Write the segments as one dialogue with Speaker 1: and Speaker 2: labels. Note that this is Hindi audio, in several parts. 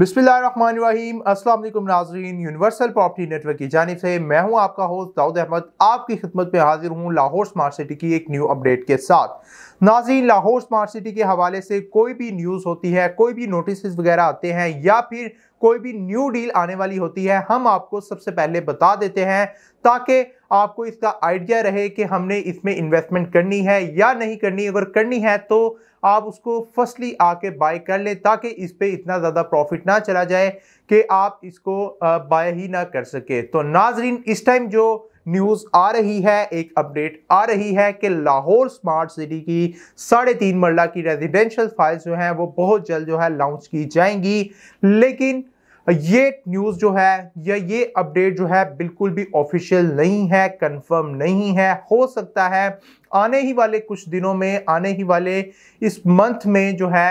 Speaker 1: बिस्मिल्लाहिर्रहमानिर्रहीम अस्सलाम वालेकुम नाजरीन यूनिवर्सल प्रॉपर्टी नेटवर्क की जानब से मैं हूं आपका होस्ट दाऊद अहमद आपकी खिदमत में हाजिर हूं लाहौर स्मार्ट सिटी की एक न्यू अपडेट के साथ नाजीन लाहौर स्मार्ट सिटी के हवाले से कोई भी न्यूज़ होती है कोई भी नोटिस वगैरह आते हैं या फिर कोई भी न्यू डील आने वाली होती है हम आपको सबसे पहले बता देते हैं ताकि आपको इसका आइडिया रहे कि हमने इसमें इन्वेस्टमेंट करनी है या नहीं करनी अगर करनी है तो आप उसको फर्स्टली आके बाय कर लें ताकि इस पर इतना ज़्यादा प्रॉफिट ना चला जाए कि आप इसको बाय ही ना कर सके तो नाजरीन इस टाइम जो न्यूज़ आ रही है एक अपडेट आ रही है कि लाहौर स्मार्ट सिटी की साढ़े तीन मरला की रेजिडेंशल फाइल्स जो हैं वो बहुत जल्द जो है लॉन्च की जाएंगी लेकिन ये न्यूज जो है या ये अपडेट जो है बिल्कुल भी ऑफिशियल नहीं है कंफर्म नहीं है हो सकता है आने ही वाले कुछ दिनों में आने ही वाले इस मंथ में जो है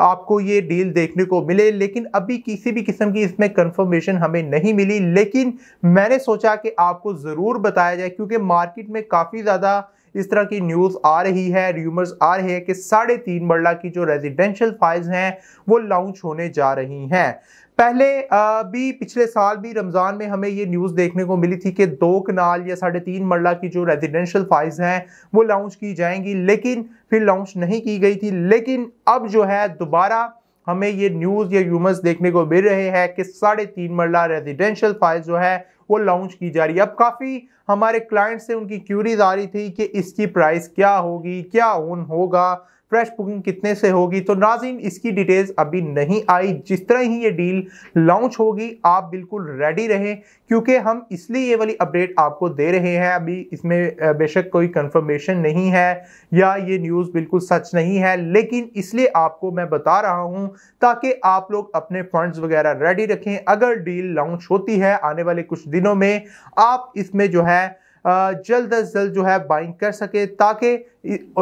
Speaker 1: आपको ये डील देखने को मिले लेकिन अभी किसी भी किस्म की इसमें कंफर्मेशन हमें नहीं मिली लेकिन मैंने सोचा कि आपको ज़रूर बताया जाए क्योंकि मार्केट में काफ़ी ज़्यादा इस तरह की न्यूज़ आ रही है र्यूमर्स आ रहे हैं कि साढ़े तीन मरला की जो रेजिडेंशियल फाइल्स हैं वो लॉन्च होने जा रही हैं पहले भी पिछले साल भी रमज़ान में हमें ये न्यूज़ देखने को मिली थी कि दो कनाल या साढ़े तीन मरला की जो रेजिडेंशियल फाइल्स हैं वो लॉन्च की जाएंगी लेकिन फिर लॉन्च नहीं की गई थी लेकिन अब जो है दोबारा हमें ये न्यूज़ या यूमर्स देखने को मिल रहे हैं कि साढ़े तीन मरला रेजिडेंशियल फाइल जो है वो लॉन्च की जा रही है अब काफ़ी हमारे क्लाइंट से उनकी क्यूरीज आ रही थी कि इसकी प्राइस क्या होगी क्या ऑन होगा फ्रेश बुकिंग कितने से होगी तो नाजिन इसकी डिटेल्स अभी नहीं आई जिस तरह ही ये डील लॉन्च होगी आप बिल्कुल रेडी रहें क्योंकि हम इसलिए ये वाली अपडेट आपको दे रहे हैं अभी इसमें बेशक कोई कंफर्मेशन नहीं है या ये न्यूज़ बिल्कुल सच नहीं है लेकिन इसलिए आपको मैं बता रहा हूँ ताकि आप लोग अपने फंड्स वगैरह रेडी रखें अगर डील लॉन्च होती है आने वाले कुछ दिनों में आप इसमें जो है जल्द अज जल्द जो है बाइंग कर सके ताकि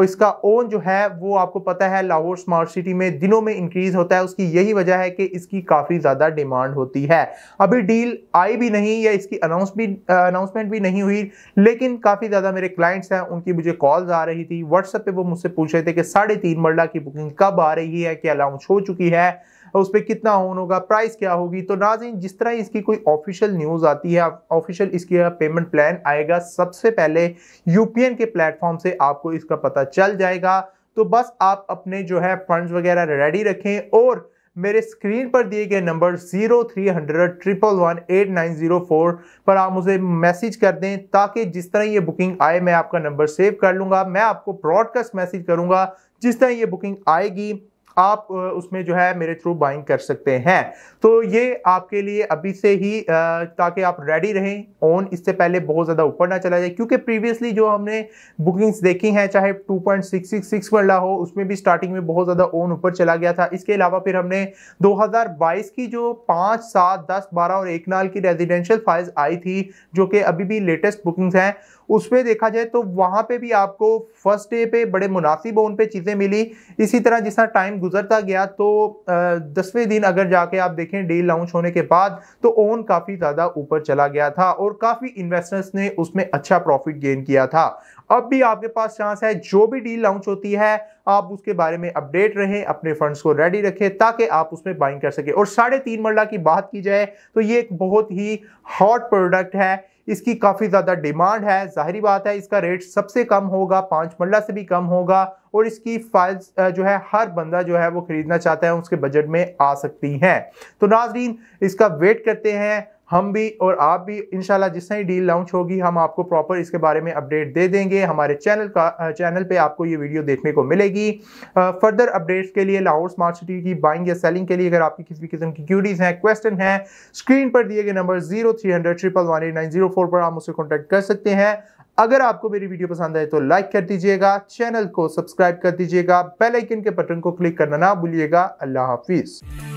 Speaker 1: इसका ओन जो है वो आपको पता है लाहौर स्मार्ट सिटी में दिनों में इंक्रीज होता है उसकी यही वजह है कि इसकी काफ़ी ज़्यादा डिमांड होती है अभी डील आई भी नहीं या इसकी अनाउंस भी अनाउंसमेंट भी नहीं हुई लेकिन काफ़ी ज़्यादा मेरे क्लाइंट्स हैं उनकी मुझे कॉल्स आ रही थी व्हाट्सएप पे वो मुझसे पूछ रहे थे कि साढ़े तीन मरला की बुकिंग कब आ रही है क्या अलाउंस हो चुकी है उस पर कितना ऑन होगा प्राइस क्या होगी तो नाजिन जिस तरह इसकी कोई ऑफिशियल न्यूज़ आती है ऑफिशियल इसकी पेमेंट प्लान आएगा सबसे पहले यूपीएन के प्लेटफॉर्म से आपको इसका पता चल जाएगा तो बस आप अपने जो है फंड वगैरह रेडी रखें और मेरे स्क्रीन पर दिए गए number zero three hundred triple one eight nine zero four पर आप मुझे मैसेज कर दें ताकि जिस तरह ये बुकिंग आए मैं आपका नंबर सेव कर लूंगा मैं आपको ब्रॉडकास्ट मैसेज करूंगा जिस तरह ये बुकिंग आएगी आप उसमें जो है मेरे थ्रू बाइंग कर सकते हैं तो ये आपके लिए अभी से ही ताकि आप रेडी रहें ऑन इससे पहले बहुत ज़्यादा ऊपर ना चला जाए क्योंकि प्रीवियसली जो हमने बुकिंग्स देखी हैं चाहे 2.666 वाला हो उसमें भी स्टार्टिंग में बहुत ज़्यादा ऑन ऊपर चला गया था इसके अलावा फिर हमने 2022 की जो पाँच सात दस बारह और एक नाल की रेजिडेंशियल फाइल्स आई थी जो कि अभी भी लेटेस्ट बुकिंग्स हैं उस पर देखा जाए तो वहाँ पर भी आपको फर्स्ट डे पे बड़े मुनासिब उन पर चीज़ें मिली इसी तरह जिस टाइम गुजरता गया तो दसवें दिन अगर जाके आप देखें डील लॉन्च होने के बाद तो ओन काफ़ी ज़्यादा ऊपर चला गया था और काफ़ी इन्वेस्टर्स ने उसमें अच्छा प्रॉफिट गेन किया था अब भी आपके पास चांस है जो भी डील लॉन्च होती है आप उसके बारे में अपडेट रहें अपने फंड्स को रेडी रखें ताकि आप उसमें बाइंग कर सके और साढ़े तीन मरला की बात की जाए तो ये एक बहुत ही हॉट प्रोडक्ट है इसकी काफ़ी ज़्यादा डिमांड है ज़ाहरी बात है इसका रेट सबसे कम होगा पाँच मल्ला से भी कम होगा और इसकी फाइल्स जो है हर बंदा जो है वो खरीदना चाहता है उसके बजट में आ सकती हैं तो नाजरीन इसका वेट करते हैं हम भी और आप भी इनशाला जिस ही डील लॉन्च होगी हम आपको प्रॉपर इसके बारे में अपडेट दे देंगे हमारे चैनल का चैनल पे आपको ये वीडियो देखने को मिलेगी फर्दर अपडेट्स के लिए लाहौर स्मार्ट सिटी की बाइंग या सेलिंग के लिए अगर आपकी किसी भी किस्म की क्यूरीज हैं क्वेश्चन हैं स्क्रीन पर दिए गए number zero three hundred triple one eight nine zero four पर आप मुझसे कॉन्टैक्ट कर सकते हैं अगर आपको मेरी वीडियो पसंद आए तो लाइक कर दीजिएगा चैनल को सब्सक्राइब कर दीजिएगा बेलाइकन के बटन को क्लिक करना ना भूलिएगा अल्लाह हाफिज़